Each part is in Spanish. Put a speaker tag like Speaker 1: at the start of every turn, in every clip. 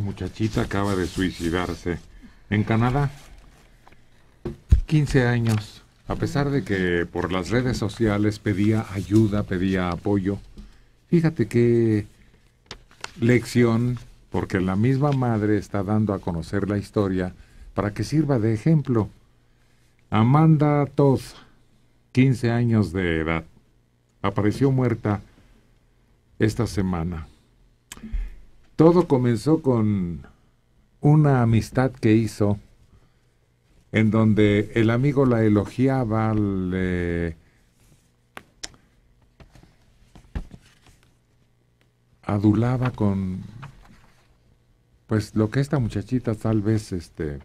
Speaker 1: muchachita acaba de suicidarse. En Canadá, 15 años. A pesar de que por las redes sociales pedía ayuda, pedía apoyo, fíjate qué lección, porque la misma madre está dando a conocer la historia para que sirva de ejemplo. Amanda Toz, 15 años de edad, apareció muerta esta semana todo comenzó con una amistad que hizo en donde el amigo la elogiaba, le... adulaba con pues lo que esta muchachita tal vez este,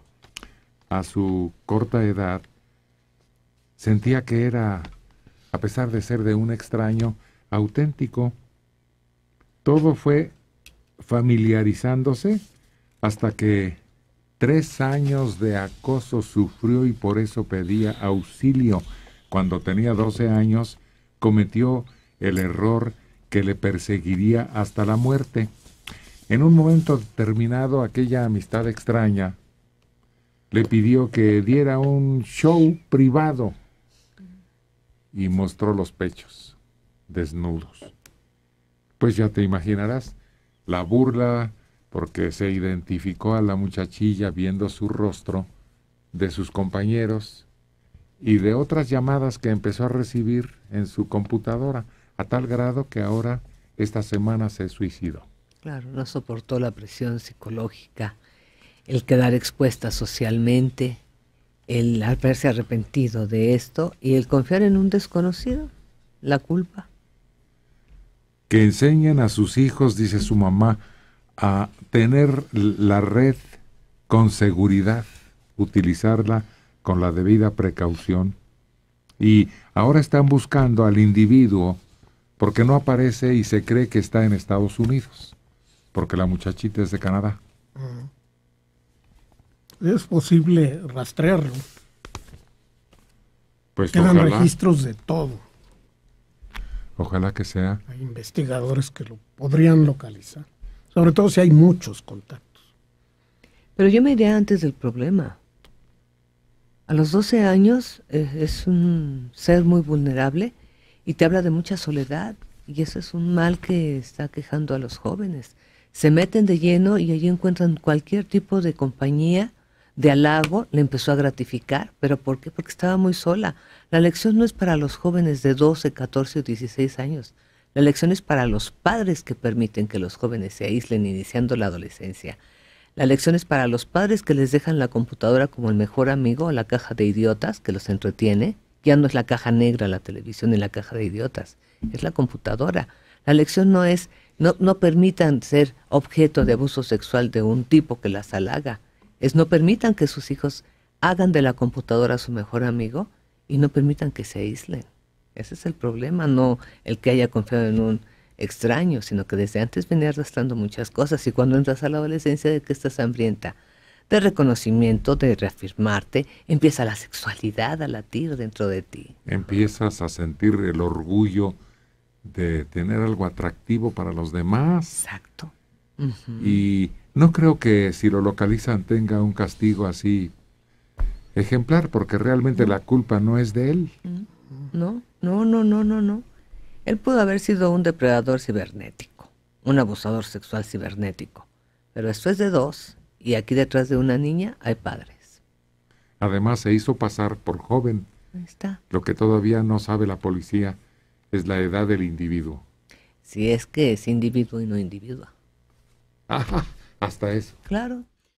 Speaker 1: a su corta edad sentía que era a pesar de ser de un extraño auténtico todo fue familiarizándose hasta que tres años de acoso sufrió y por eso pedía auxilio. Cuando tenía 12 años cometió el error que le perseguiría hasta la muerte. En un momento determinado aquella amistad extraña le pidió que diera un show privado y mostró los pechos desnudos. Pues ya te imaginarás, la burla porque se identificó a la muchachilla viendo su rostro de sus compañeros y de otras llamadas que empezó a recibir en su computadora, a tal grado que ahora esta semana se suicidó.
Speaker 2: Claro, no soportó la presión psicológica, el quedar expuesta socialmente, el haberse arrepentido de esto y el confiar en un desconocido, la culpa
Speaker 1: enseñan a sus hijos, dice su mamá, a tener la red con seguridad, utilizarla con la debida precaución. Y ahora están buscando al individuo porque no aparece y se cree que está en Estados Unidos, porque la muchachita es de Canadá. Mm. Es posible rastrearlo. Pues Quedan registros de todo. Ojalá que sea. Hay investigadores que lo podrían localizar, sobre todo si hay muchos
Speaker 2: contactos. Pero yo me iré antes del problema. A los 12 años eh, es, un ser muy vulnerable y te habla de mucha soledad y eso es un mal que está quejando a los jóvenes. Se meten de lleno y allí encuentran cualquier tipo de compañía de halago le empezó a gratificar. ¿Pero por qué? Porque estaba muy sola. La lección no es para los jóvenes de 12, 14 o 16 años. La lección es para los padres que permiten que los jóvenes se aíslen iniciando la adolescencia. La lección es para los padres que les dejan la computadora como el mejor amigo, la caja de idiotas que los entretiene. Ya no es la caja negra, la televisión y la caja de idiotas, es la computadora. La lección no es, no, no permitan ser objeto de abuso sexual de un tipo que las halaga no permitan que sus hijos hagan de la computadora su mejor amigo y no permitan que se aíslen. Ese es el problema, no el que haya confiado en un extraño, sino que desde antes venía arrastrando muchas cosas y cuando entras a la adolescencia de que estás hambrienta de reconocimiento, de reafirmarte, empieza la sexualidad a latir dentro de ti.
Speaker 1: Empiezas a sentir el orgullo de tener algo atractivo para los demás. Exacto. Y no creo que si lo localizan tenga un castigo así ejemplar, porque realmente la culpa no es de él. Mm.
Speaker 2: No, no, no, no, no, no. Él pudo haber sido un depredador cibernético, un abusador sexual cibernético, pero esto es de dos, y aquí detrás de una niña hay padres.
Speaker 1: Además se hizo pasar por joven. Ahí está. Lo que todavía no sabe la policía es la edad del individuo.
Speaker 2: Si es que es individuo y no individua hasta eso. Claro.